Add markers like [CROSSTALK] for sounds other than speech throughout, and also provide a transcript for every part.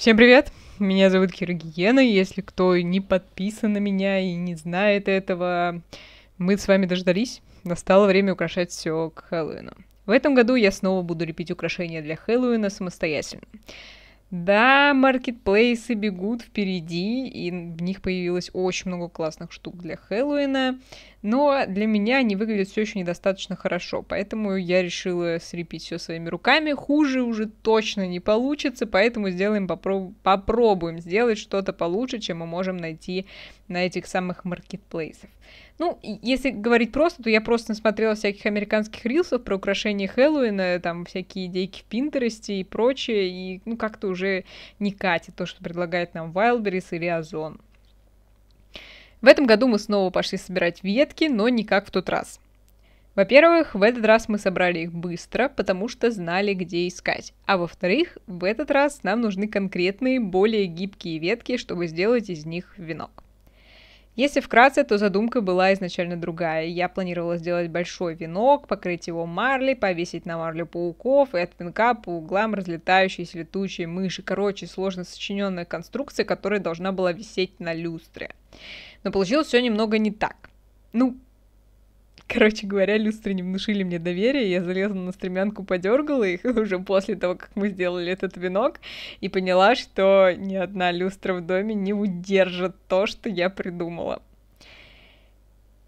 Всем привет! Меня зовут Кира Гиена. Если кто не подписан на меня и не знает этого, мы с вами дождались. Настало время украшать все к Хэллоуину. В этом году я снова буду лепить украшения для Хэллоуина самостоятельно. Да, маркетплейсы бегут впереди, и в них появилось очень много классных штук для Хэллоуина, но для меня они выглядят все еще недостаточно хорошо, поэтому я решила срепить все своими руками. Хуже уже точно не получится, поэтому сделаем попроб... попробуем сделать что-то получше, чем мы можем найти на этих самых маркетплейсах. Ну, если говорить просто, то я просто насмотрела всяких американских рилсов про украшения Хэллоуина, там всякие идейки в Пинтересте и прочее, и ну как-то уже не катит то, что предлагает нам Wildberries или Озон. В этом году мы снова пошли собирать ветки, но не как в тот раз. Во-первых, в этот раз мы собрали их быстро, потому что знали, где искать. А во-вторых, в этот раз нам нужны конкретные, более гибкие ветки, чтобы сделать из них венок. Если вкратце, то задумка была изначально другая. Я планировала сделать большой венок, покрыть его марлей, повесить на марлю пауков и от венка по углам разлетающиеся летучие мыши. Короче, сложно сочиненная конструкция, которая должна была висеть на люстре. Но получилось все немного не так. Ну, Короче говоря, люстры не внушили мне доверия, я залезла на стремянку, подергала их [LAUGHS] уже после того, как мы сделали этот венок, и поняла, что ни одна люстра в доме не удержит то, что я придумала.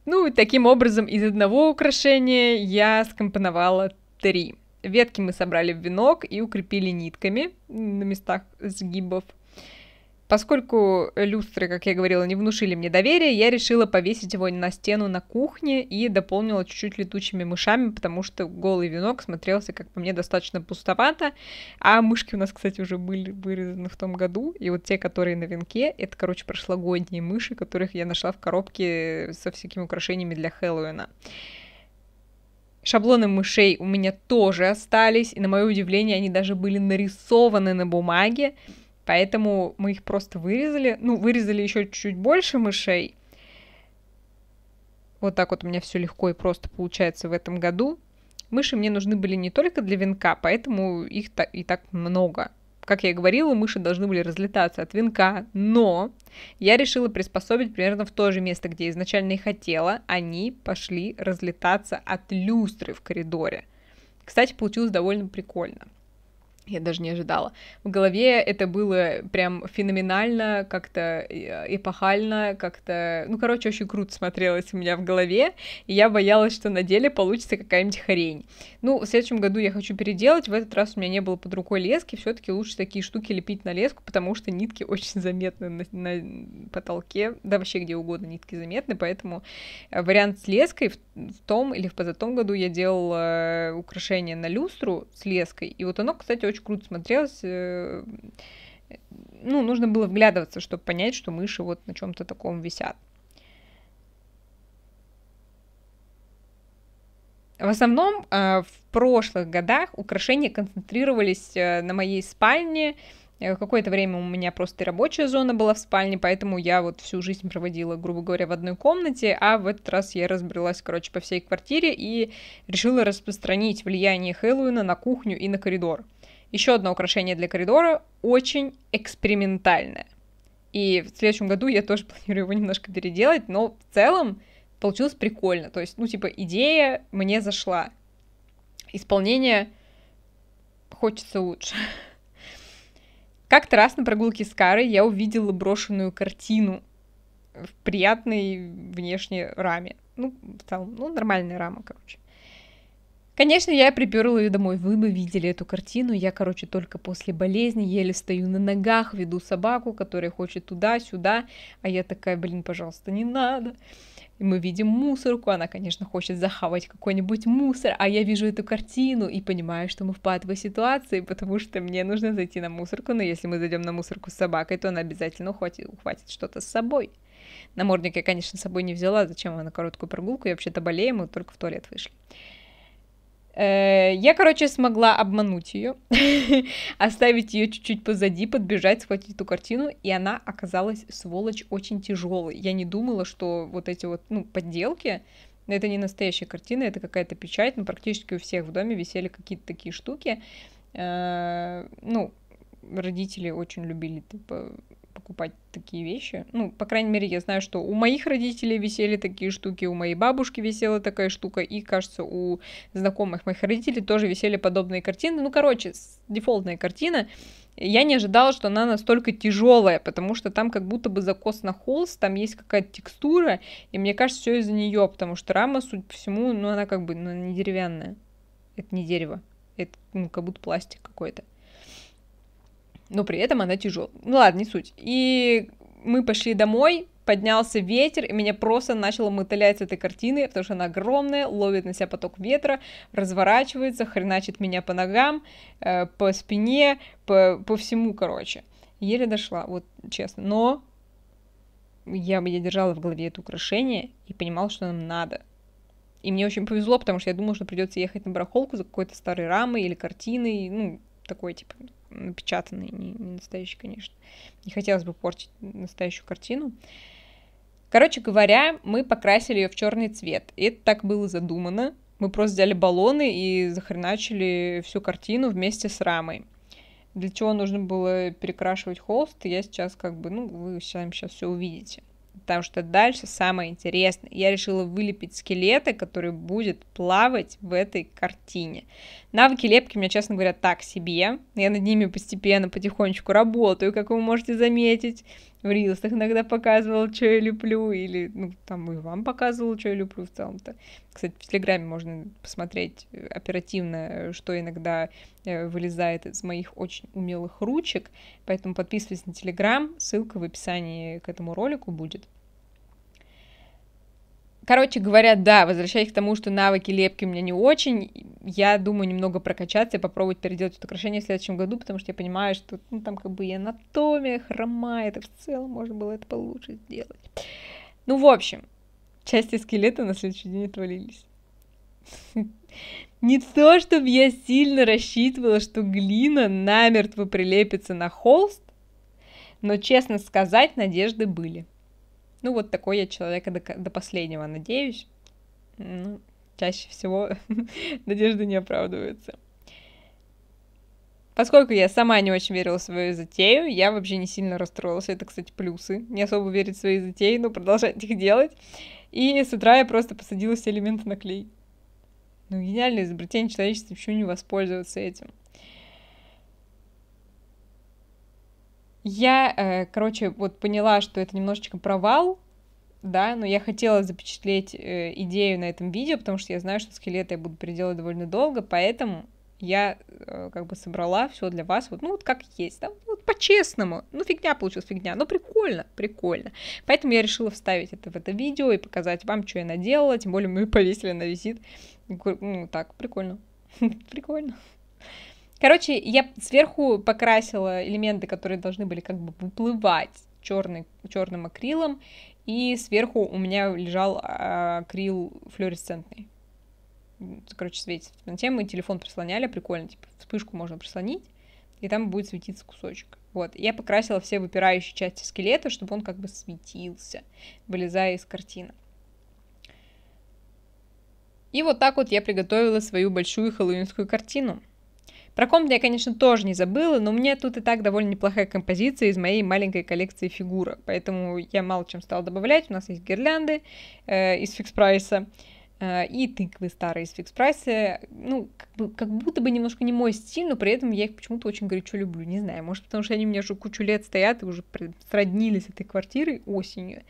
Ну и таким образом из одного украшения я скомпоновала три. Ветки мы собрали в венок и укрепили нитками на местах сгибов – Поскольку люстры, как я говорила, не внушили мне доверия, я решила повесить его на стену на кухне и дополнила чуть-чуть летучими мышами, потому что голый венок смотрелся, как по мне, достаточно пустовато. А мышки у нас, кстати, уже были вырезаны в том году, и вот те, которые на венке, это, короче, прошлогодние мыши, которых я нашла в коробке со всякими украшениями для Хэллоуина. Шаблоны мышей у меня тоже остались, и на мое удивление они даже были нарисованы на бумаге поэтому мы их просто вырезали. Ну, вырезали еще чуть-чуть больше мышей. Вот так вот у меня все легко и просто получается в этом году. Мыши мне нужны были не только для венка, поэтому их и так много. Как я и говорила, мыши должны были разлетаться от венка, но я решила приспособить примерно в то же место, где изначально и хотела. Они пошли разлетаться от люстры в коридоре. Кстати, получилось довольно прикольно я даже не ожидала. В голове это было прям феноменально, как-то э, эпохально, как-то... Ну, короче, очень круто смотрелось у меня в голове, и я боялась, что на деле получится какая-нибудь хрень. Ну, в следующем году я хочу переделать, в этот раз у меня не было под рукой лески, все таки лучше такие штуки лепить на леску, потому что нитки очень заметны на, на потолке, да вообще где угодно нитки заметны, поэтому э, вариант с леской в, в том или в позатом году я делала э, украшение на люстру с леской, и вот оно, кстати, очень круто смотрелось. Э, ну, нужно было вглядываться, чтобы понять, что мыши вот на чем-то таком висят. В основном э, в прошлых годах украшения концентрировались э, на моей спальне. Какое-то время у меня просто рабочая зона была в спальне, поэтому я вот всю жизнь проводила, грубо говоря, в одной комнате, а в этот раз я разбрелась, короче, по всей квартире и решила распространить влияние Хэллоуина на кухню и на коридор. Еще одно украшение для коридора очень экспериментальное. И в следующем году я тоже [LAUGHS] планирую его немножко переделать, но в целом получилось прикольно. То есть, ну, типа, идея мне зашла. Исполнение хочется лучше. [LAUGHS] Как-то раз на прогулке с Карой я увидела брошенную картину в приятной внешней раме. Ну, в целом, ну, нормальная рама, короче. Конечно, я приперла ее домой. Вы бы видели эту картину. Я, короче, только после болезни еле стою на ногах, веду собаку, которая хочет туда-сюда. А я такая, блин, пожалуйста, не надо. И мы видим мусорку, она, конечно, хочет захавать какой-нибудь мусор, а я вижу эту картину и понимаю, что мы в патовой ситуации, потому что мне нужно зайти на мусорку, но если мы зайдем на мусорку с собакой, то она обязательно ухватит, ухватит что-то с собой. Намордник я, конечно, с собой не взяла, зачем она на короткую прогулку, я вообще-то болею, мы только в туалет вышли. Э, я, короче, смогла обмануть ее, [LAUGHS] оставить ее чуть-чуть позади, подбежать, схватить эту картину, и она оказалась, сволочь, очень тяжелой. Я не думала, что вот эти вот, ну, подделки, это не настоящая картина, это какая-то печать, ну, практически у всех в доме висели какие-то такие штуки. Э, ну, родители очень любили, типа, покупать такие вещи. Ну, по крайней мере, я знаю, что у моих родителей висели такие штуки, у моей бабушки висела такая штука, и, кажется, у знакомых моих родителей тоже висели подобные картины. Ну, короче, дефолтная картина. Я не ожидала, что она настолько тяжелая, потому что там как будто бы закос на холст, там есть какая-то текстура, и мне кажется, все из-за нее, потому что рама, судя по всему, ну она как бы ну, не деревянная. Это не дерево. Это ну, как будто пластик какой-то но при этом она тяжелая. Ну ладно, не суть. И мы пошли домой, поднялся ветер, и меня просто начало мотылять с этой картины, потому что она огромная, ловит на себя поток ветра, разворачивается, хреначит меня по ногам, э, по спине, по, по всему, короче. Еле дошла, вот честно. Но я, я держала в голове это украшение и понимала, что нам надо. И мне очень повезло, потому что я думала, что придется ехать на барахолку за какой-то старой рамой или картиной, ну, такой, типа, напечатанный, не, не настоящий, конечно. Не хотелось бы портить настоящую картину. Короче говоря, мы покрасили ее в черный цвет. И это так было задумано. Мы просто взяли баллоны и захреначили всю картину вместе с рамой. Для чего нужно было перекрашивать холст, я сейчас как бы, ну, вы сами сейчас все увидите. Потому что дальше самое интересное. Я решила вылепить скелеты, которые будет плавать в этой картине. Навыки лепки мне честно говоря, так себе. Я над ними постепенно, потихонечку работаю, как вы можете заметить. В рилсах иногда показывала, что я люблю, или, ну, там и вам показывала, что я люблю в целом-то. Кстати, в Телеграме можно посмотреть э, оперативно, э, что иногда э, вылезает из моих очень умелых ручек, поэтому подписывайтесь на Телеграм, ссылка в описании к этому ролику будет. Короче говоря, да, возвращаясь к тому, что навыки лепки у меня не очень, я думаю немного прокачаться и попробовать переделать это украшение в следующем году, потому что я понимаю, что ну, там как бы и анатомия хромает, и в целом можно было это получше сделать. Ну, в общем, части скелета на следующий день отвалились. Не то, чтобы я сильно рассчитывала, что глина намертво прилепится на холст, но, честно сказать, надежды были. Ну, вот такой я человека до, до последнего надеюсь. Ну, чаще всего [LAUGHS] надежды не оправдываются. Поскольку я сама не очень верила в свою затею, я вообще не сильно расстроилась. Это, кстати, плюсы. Не особо верить в свои затеи, но продолжать их делать. И с утра я просто посадила все элементы на клей. Ну, гениальное изобретение человечества, почему не воспользоваться этим? Я, э, короче, вот поняла, что это немножечко провал, да, но я хотела запечатлеть э, идею на этом видео, потому что я знаю, что скелеты я буду переделывать довольно долго, поэтому я э, как бы собрала все для вас, вот, ну, вот как есть, да, вот по-честному, ну, фигня получилась, фигня, но прикольно, прикольно. Поэтому я решила вставить это в это видео и показать вам, что я наделала, тем более мы [LAUGHS] повесили на висит, ну, так, прикольно, [LAUGHS] прикольно. Короче, я сверху покрасила элементы, которые должны были как бы выплывать черный, черным акрилом, и сверху у меня лежал акрил флуоресцентный. Короче, светит на тему. Телефон прислоняли, прикольно. Типа вспышку можно прислонить, и там будет светиться кусочек. Вот. Я покрасила все выпирающие части скелета, чтобы он как бы светился, вылезая из картины. И вот так вот я приготовила свою большую хэллоуинскую картину. Про комп я, конечно, тоже не забыла, но мне тут и так довольно неплохая композиция из моей маленькой коллекции фигурок, поэтому я мало чем стала добавлять. У нас есть гирлянды э, из фикс-прайса э, и тыквы старые из фикс-прайса. Ну, как, бы, как будто бы немножко не мой стиль, но при этом я их почему-то очень горячо люблю. Не знаю, может, потому что они у меня уже кучу лет стоят и уже сроднились этой квартирой осенью.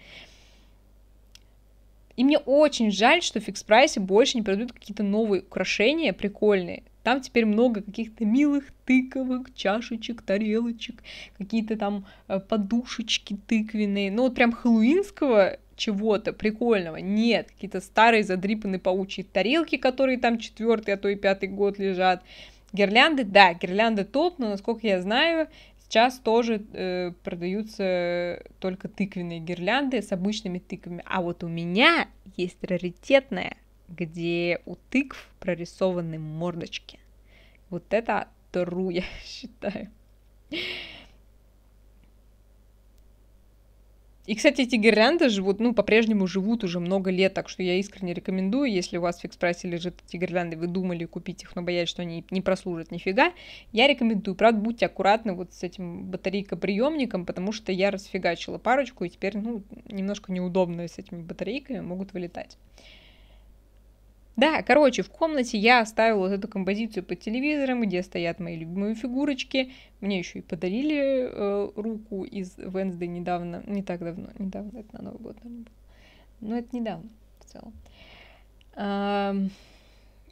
И мне очень жаль, что в фикс-прайсе больше не продают какие-то новые украшения прикольные. Там теперь много каких-то милых тыковок, чашечек, тарелочек, какие-то там э, подушечки тыквенные. Ну вот прям хэллоуинского чего-то прикольного нет. Какие-то старые задрипанные паучьи тарелки, которые там четвертый, а то и пятый год лежат. Гирлянды, да, гирлянды топ, но насколько я знаю, сейчас тоже э, продаются только тыквенные гирлянды с обычными тыквами. А вот у меня есть раритетная где у тыкв прорисованы мордочки. Вот это тру, [LAUGHS] я считаю. И, кстати, эти гирлянды живут, ну, по-прежнему живут уже много лет, так что я искренне рекомендую, если у вас в фикс-прайсе лежат эти гирлянды, вы думали купить их, но боялись, что они не прослужат нифига, я рекомендую, правда, будьте аккуратны вот с этим батарейкоприемником, потому что я расфигачила парочку, и теперь, ну, немножко неудобно с этими батарейками, могут вылетать. Да, короче, в комнате я оставила вот эту композицию под телевизором, где стоят мои любимые фигурочки. Мне еще и подарили э, руку из Венсды недавно, не так давно, недавно, это на Новый год, наверное, Но это недавно в целом. А,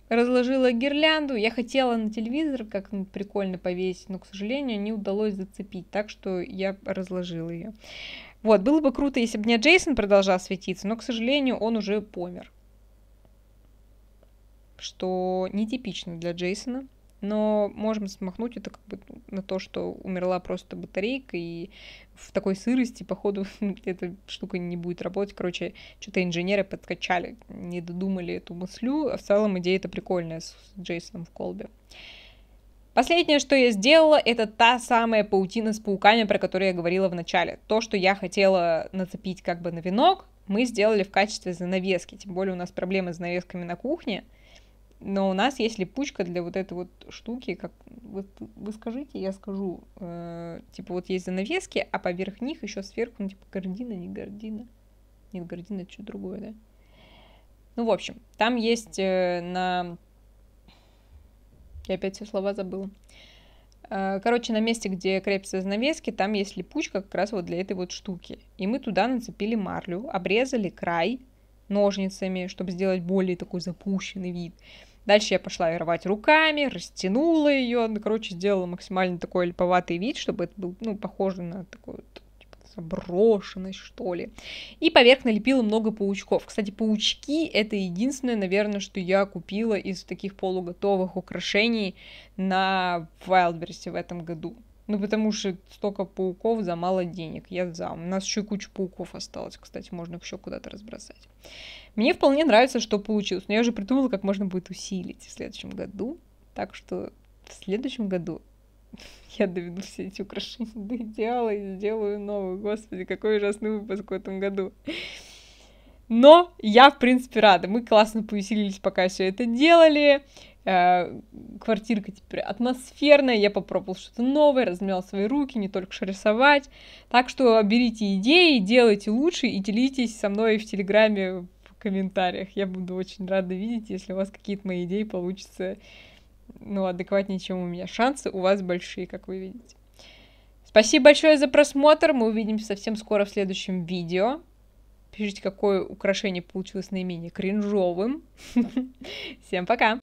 разложила гирлянду. Я хотела на телевизор как прикольно повесить, но, к сожалению, не удалось зацепить, так что я разложила ее. Вот, было бы круто, если бы не Джейсон продолжал светиться, но, к сожалению, он уже помер что нетипично для Джейсона, но можем смахнуть это как бы на то, что умерла просто батарейка, и в такой сырости, походу, [LAUGHS] эта штука не будет работать. Короче, что-то инженеры подкачали, не додумали эту мыслю, а в целом идея это прикольная с Джейсоном в колбе. Последнее, что я сделала, это та самая паутина с пауками, про которую я говорила в начале. То, что я хотела нацепить как бы на венок, мы сделали в качестве занавески. Тем более у нас проблемы с занавесками на кухне – но у нас есть липучка для вот этой вот штуки, как вот вы скажите, я скажу, э, типа вот есть занавески, а поверх них еще сверху, ну типа гардина, не гардина. Нет, гардина это что-то другое, да? Ну, в общем, там есть э, на... Я опять все слова забыла. Э, короче, на месте, где крепятся занавески, там есть липучка как раз вот для этой вот штуки. И мы туда нацепили марлю, обрезали край ножницами, чтобы сделать более такой запущенный вид. Дальше я пошла ее рвать руками, растянула ее, ну, короче, сделала максимально такой липоватый вид, чтобы это был, ну, похоже на такую типа, заброшенность, что ли. И поверх налепила много паучков. Кстати, паучки — это единственное, наверное, что я купила из таких полуготовых украшений на Wildberries в этом году. Ну, потому что столько пауков за мало денег. Я за. У нас еще и куча пауков осталось, кстати, можно их еще куда-то разбросать. Мне вполне нравится, что получилось. Но я уже придумала, как можно будет усилить в следующем году. Так что в следующем году [LAUGHS] я доведу все эти украшения до идеала и сделаю новую. Господи, какой ужасный выпуск в этом году. Но я, в принципе, рада. Мы классно поусилились, пока все это делали. Э, квартирка теперь атмосферная, я попробовал что-то новое, размял свои руки, не только рисовать. Так что берите идеи, делайте лучше и делитесь со мной в Телеграме в комментариях. Я буду очень рада видеть, если у вас какие-то мои идеи получатся ну, адекватнее, чем у меня. Шансы у вас большие, как вы видите. Спасибо большое за просмотр. Мы увидимся совсем скоро в следующем видео. Пишите, какое украшение получилось наименее кринжовым. [LAUGHS] Всем пока!